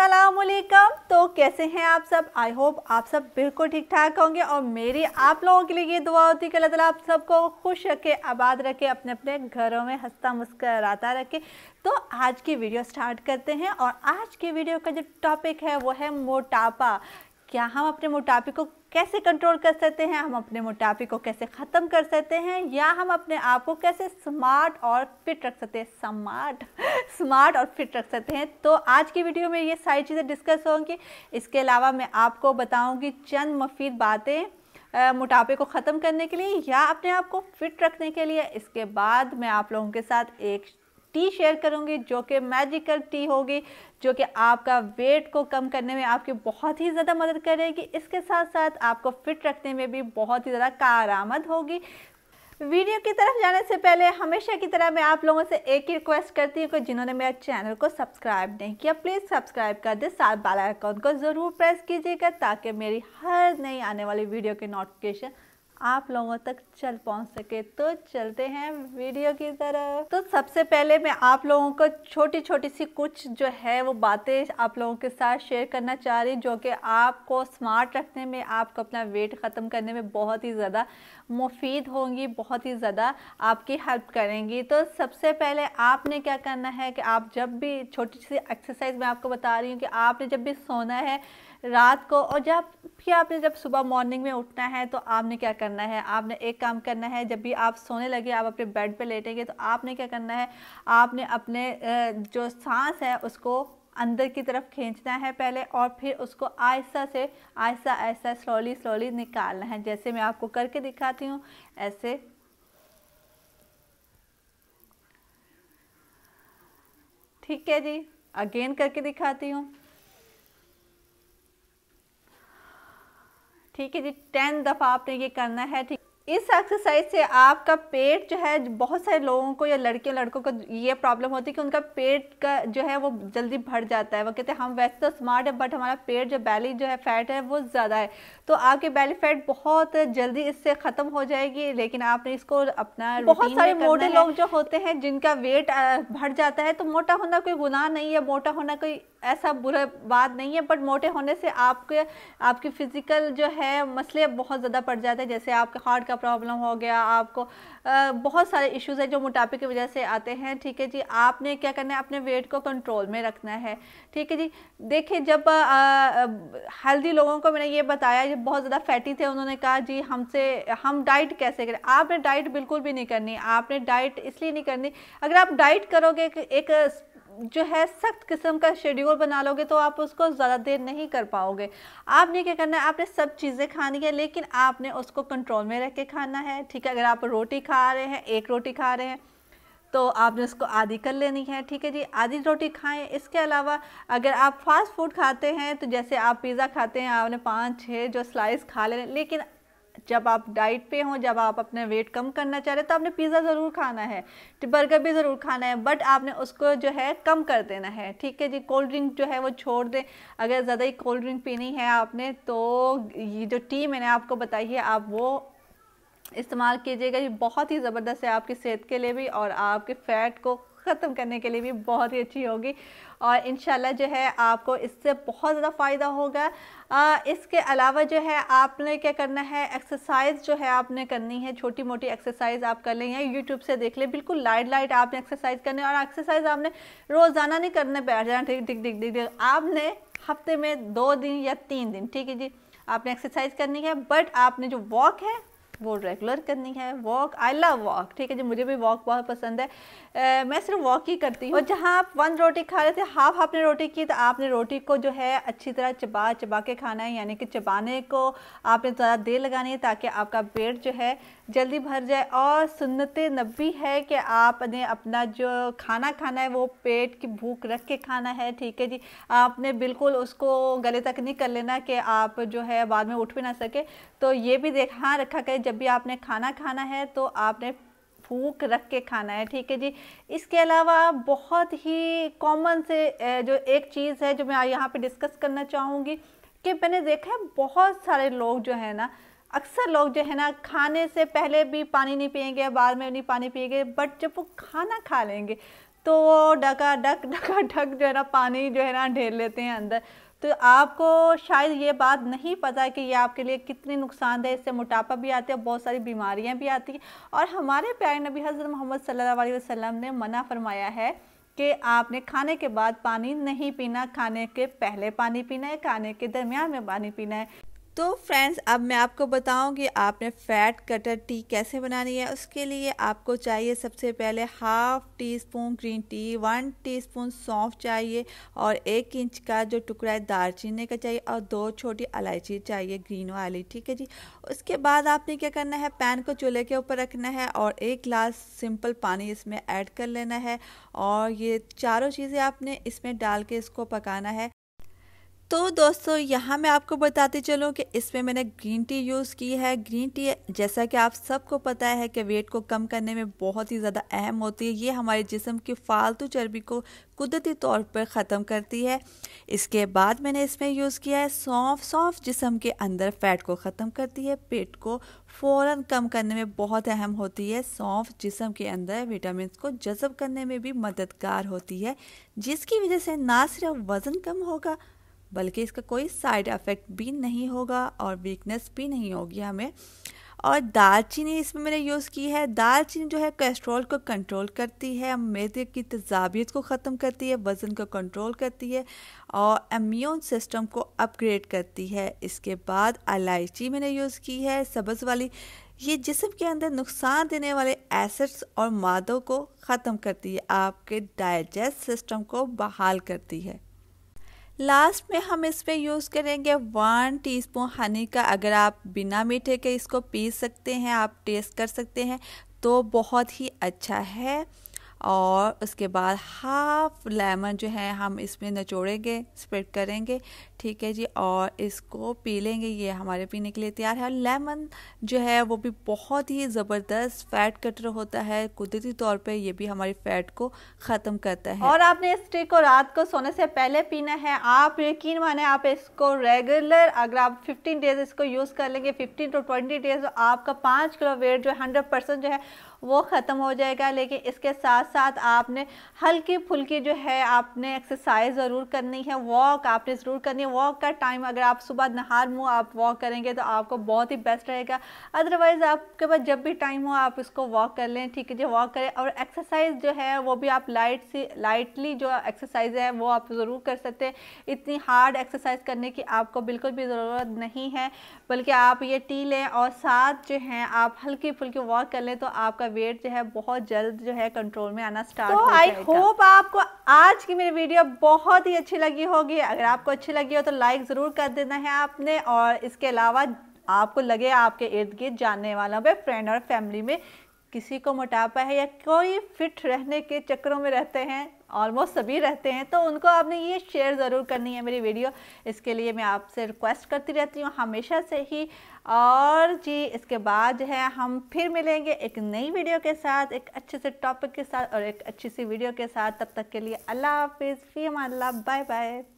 असलकम तो कैसे हैं आप सब आई होप आप सब बिल्कुल ठीक ठाक होंगे और मेरी आप लोगों के लिए ये दुआ होती है कि अल्लाह तला आप सबको खुश रखे आबाद रखे अपने अपने घरों में हंसता मुस्कराता रखे तो आज की वीडियो स्टार्ट करते हैं और आज की वीडियो का जो टॉपिक है वो है मोटापा क्या हम अपने मोटापे को कैसे कंट्रोल कर सकते हैं हम अपने मोटापे को कैसे ख़त्म कर सकते हैं या हम अपने आप को कैसे स्मार्ट और फिट रख सकते हैं स्मार्ट स्मार्ट और फिट रख सकते हैं तो आज की वीडियो में ये सारी चीज़ें डिस्कस होंगी इसके अलावा मैं आपको बताऊंगी चंद मफीद बातें मोटापे को ख़त्म करने के लिए या अपने आप को फिट रखने के लिए इसके बाद मैं आप लोगों के साथ एक टी शेयर करूंगी जो कि मैजिकल टी होगी जो कि आपका वेट को कम करने में आपकी बहुत ही ज़्यादा मदद करेगी इसके साथ साथ आपको फिट रखने में भी बहुत ही ज़्यादा आमद होगी वीडियो की तरफ जाने से पहले हमेशा की तरह मैं आप लोगों से एक ही रिक्वेस्ट करती हूँ कि जिन्होंने मेरे चैनल को सब्सक्राइब नहीं किया प्लीज़ सब्सक्राइब कर दे साथ बाला अकाउंट को ज़रूर प्रेस कीजिएगा ताकि मेरी हर नई आने वाली वीडियो की नोटिफिकेशन आप लोगों तक चल पहुंच सके तो चलते हैं वीडियो की तरफ तो सबसे पहले मैं आप लोगों को छोटी छोटी सी कुछ जो है वो बातें आप लोगों के साथ शेयर करना चाह रही जो कि आपको स्मार्ट रखने में आपको अपना वेट ख़त्म करने में बहुत ही ज़्यादा मुफीद होंगी बहुत ही ज़्यादा आपकी हेल्प करेंगी तो सबसे पहले आपने क्या करना है कि आप जब भी छोटी सी एक्सरसाइज मैं आपको बता रही हूँ कि आपने जब भी सोना है रात को और जब फिर आपने जब सुबह मॉर्निंग में उठना है तो आपने क्या करना है आपने एक काम करना है जब भी आप सोने लगे आप अपने बेड पे लेटेंगे तो आपने क्या करना है आपने अपने जो सांस है उसको अंदर की तरफ खींचना है पहले और फिर उसको आहिस्ता से आहिस्ता आहिस्ता स्लोली स्लोली निकालना है जैसे मैं आपको करके दिखाती हूँ ऐसे ठीक है जी अगेन करके दिखाती हूँ ठीक है जी टेन दफ़ा आपने ये करना है ठीक इस एक्सरसाइज से आपका पेट जो है बहुत सारे लोगों को या लड़के लड़कों को ये प्रॉब्लम होती है कि उनका पेट का जो है वो जल्दी भर जाता है वो कहते हैं हम वैसे तो स्मार्ट है बट हमारा पेट जो बैली जो है फैट है वो ज़्यादा है तो आपकी बैली फैट बहुत जल्दी इससे ख़त्म हो जाएगी लेकिन आपने इसको अपना बहुत सारे मोटे लोग जो होते हैं जिनका वेट भर जाता है तो मोटा होना कोई गुनाह नहीं है मोटा होना कोई ऐसा बुरा बात नहीं है बट मोटे होने से आपके आपकी फ़िज़िकल जो है मसले बहुत ज़्यादा पड़ जाते हैं जैसे आपके हार्ट का प्रॉब्लम हो गया आपको आ, बहुत सारे इश्यूज़ हैं जो मोटापे की वजह से आते हैं ठीक है जी आपने क्या करना है अपने वेट को कंट्रोल में रखना है ठीक है जी देखिए जब हेल्दी लोगों को मैंने ये बताया जब बहुत ज़्यादा फैटी थे उन्होंने कहा जी हमसे हम डाइट कैसे करें आपने डाइट बिल्कुल भी नहीं करनी आपने डाइट इसलिए नहीं करनी अगर आप डाइट करोगे एक जो है सख्त किस्म का शेड्यूल बना लोगे तो आप उसको ज़्यादा देर नहीं कर पाओगे आपने क्या करना है आपने सब चीज़ें खानी है लेकिन आपने उसको कंट्रोल में रख के खाना है ठीक है अगर आप रोटी खा रहे हैं एक रोटी खा रहे हैं तो आपने उसको आधी कर लेनी है ठीक है जी आधी रोटी खाएं इसके अलावा अगर आप फास्ट फूड खाते हैं तो जैसे आप पिज़्ज़ा खाते हैं आपने पाँच छः जो स्लाइस खा लेने लेकिन जब आप डाइट पे हो जब आप अपने वेट कम करना चाह रहे हो तो आपने पिज़्ज़ा ज़रूर खाना है बर्गर भी ज़रूर खाना है बट आपने उसको जो है कम कर देना है ठीक है जी कोल्ड ड्रिंक जो है वो छोड़ दें अगर ज़्यादा ही कोल्ड ड्रिंक पीनी है आपने तो ये जो टी मैंने आपको बताई है आप वो इस्तेमाल कीजिएगा ये बहुत ही ज़बरदस्त है आपकी सेहत के लिए भी और आपके फैट को ख़त्म करने के लिए भी बहुत ही अच्छी होगी और इन जो है आपको इससे बहुत ज़्यादा फ़ायदा होगा आ, इसके अलावा जो है आपने क्या करना है एक्सरसाइज जो है आपने करनी है छोटी मोटी एक्सरसाइज आप कर लें या यूट्यूब से देख लें बिल्कुल लाइट लाइट आपने एक्सरसाइज करनी और एक्सरसाइज आपने रोज़ाना नहीं करने बैठ जाना ठीक ठीक ठीक ठीक आपने हफ्ते में दो दिन या तीन दिन ठीक है जी आपने एक्सरसाइज करनी है बट आपने जो वॉक है वो रेगुलर करनी है वॉक आई लव वॉक ठीक है जी मुझे भी वॉक बहुत पसंद है आ, मैं सिर्फ वॉक ही करती हूँ और जहाँ आप वन रोटी खा रहे थे हाफ आपने रोटी की तो आपने रोटी को जो है अच्छी तरह चबा चबा के खाना है यानी कि चबाने को आपने ज़्यादा देर लगानी है ताकि आपका पेट जो है जल्दी भर जाए और सुन्नत नबी है कि आपने अपना जो खाना खाना है वो पेट की भूख रख के खाना है ठीक है जी आपने बिल्कुल उसको गले तक नहीं कर लेना कि आप जो है बाद में उठ भी ना सके तो ये भी देखा हाँ, रखा करें जब भी आपने खाना खाना है तो आपने फूक रख के खाना है ठीक है जी इसके अलावा बहुत ही कॉमन से जो एक चीज़ है जो मैं यहाँ पे डिस्कस करना चाहूँगी कि मैंने देखा है बहुत सारे लोग जो है ना अक्सर लोग जो है ना खाने से पहले भी पानी नहीं पिएंगे बाद में नहीं पानी पिएंगे बट जब वो खाना खा लेंगे तो डका डक डका ढक जो है ना पानी जो है ना ढेर लेते हैं अंदर तो आपको शायद ये बात नहीं पता कि ये आपके लिए कितनी नुकसानदेह इससे मोटापा भी आता है बहुत सारी बीमारियाँ भी आती हैं और हमारे प्यारे नबी हज़रत मोहम्मद सल्ला वसम ने मना फरमाया है कि आपने खाने के बाद पानी नहीं पीना खाने के पहले पानी पीना है खाने के दरमियान में पानी पीना है तो फ्रेंड्स अब मैं आपको बताऊंगी आपने फ़ैट कटर टी कैसे बनानी है उसके लिए आपको चाहिए सबसे पहले half teaspoon green tea one teaspoon सौंफ चाहिए और एक इंच का जो टुकड़ा है दालचीनी का चाहिए और दो छोटी इलायची चाहिए ग्रीन वाली ठीक है जी उसके बाद आपने क्या करना है पैन को चूल्हे के ऊपर रखना है और एक गिलास सिंपल पानी इसमें ऐड कर लेना है और ये चारों चीज़ें आपने इसमें डाल के इसको पकाना है तो दोस्तों यहाँ मैं आपको बताते चलूँ कि इसमें मैंने ग्रीन टी यूज़ की है ग्रीन टी जैसा कि आप सबको पता है कि वेट को कम करने में बहुत ही ज़्यादा अहम होती है ये हमारे जिसम की फालतू चर्बी को कुदरती तौर पर ख़त्म करती है इसके बाद मैंने इसमें यूज़ किया है सौंफ सौंफ जिसम के अंदर फ़ैट को ख़त्म करती है पेट को फ़ौर कम करने में बहुत अहम होती है सौंफ जिसम के अंदर विटामिन को जज़ब करने में भी मददगार होती है जिसकी वजह से ना सिर्फ वज़न कम होगा बल्कि इसका कोई साइड इफ़ेक्ट भी नहीं होगा और वीकनेस भी नहीं होगी हमें और दालचीनी इसमें मैंने यूज़ की है दालचीनी जो है कोलेस्ट्रॉल को कंट्रोल करती है मेदे की तजावियत को ख़त्म करती है वज़न को कंट्रोल करती है और इम्यून सिस्टम को अपग्रेड करती है इसके बाद इलायची मैंने यूज़ की है सब्ज़ वाली ये जिसम के अंदर नुकसान देने वाले एसिड्स और मादों को ख़त्म करती है आपके डाइजेस्ट सिस्टम को बहाल करती है लास्ट में हम इस पर यूज़ करेंगे वन टीस्पून हनी का अगर आप बिना मीठे के इसको पी सकते हैं आप टेस्ट कर सकते हैं तो बहुत ही अच्छा है और उसके बाद हाफ लेमन जो है हम इसमें नचोड़ेंगे स्प्रेड करेंगे ठीक है जी और इसको पी लेंगे ये हमारे पीने के लिए तैयार है और लेमन जो है वो भी बहुत ही ज़बरदस्त फैट कटर होता है कुदरती तौर पे ये भी हमारी फैट को ख़त्म करता है और आपने इस ट्रिक को रात को सोने से पहले पीना है आप यकीन माने आप इसको रेगुलर अगर आप फिफ्टीन डेज इसको यूज़ कर लेंगे फिफ्टीन टू ट्वेंटी डेज तो आपका पाँच किलो वेट जो है हंड्रेड जो है वो ख़त्म हो जाएगा लेकिन इसके साथ साथ आपने हल्की फुल्की जो है आपने एक्सरसाइज ज़रूर करनी है वॉक आपने ज़रूर करनी है वॉक का टाइम अगर आप सुबह नहार मुँह आप वॉक करेंगे तो आपको बहुत ही बेस्ट रहेगा अदरवाइज़ आपके पास जब भी टाइम हो आप इसको वॉक कर लें ठीक है जी वॉक करें और एक्सरसाइज जो है वो भी आप लाइट सी लाइटली जो एक्सरसाइज है वो आप ज़रूर कर सकते हैं इतनी हार्ड एक्सरसाइज करने की आपको बिल्कुल भी ज़रूरत नहीं है बल्कि आप ये टी लें और साथ जो है आप हल्की फुल्की वॉक कर लें तो आपका वेट जो है बहुत जल्द जो है कंट्रोल में आना स्टार्ट तो आई होप आपको आज की मेरी वीडियो बहुत ही अच्छी लगी होगी अगर आपको अच्छी लगी वीडियो तो लाइक ज़रूर कर देना है आपने और इसके अलावा आपको लगे आपके इर्द गिर्द जानने वालों पर फ्रेंड और फैमिली में किसी को मोटापा है या कोई फिट रहने के चक्करों में रहते हैं ऑलमोस्ट सभी रहते हैं तो उनको आपने ये शेयर ज़रूर करनी है मेरी वीडियो इसके लिए मैं आपसे रिक्वेस्ट करती रहती हूँ हमेशा से ही और जी इसके बाद जो है हम फिर मिलेंगे एक नई वीडियो के साथ एक अच्छे से टॉपिक के साथ और एक अच्छी सी वीडियो के साथ तब तक के लिए अल्लाह हाफिज़ फ़ी माल्ला बाय बाय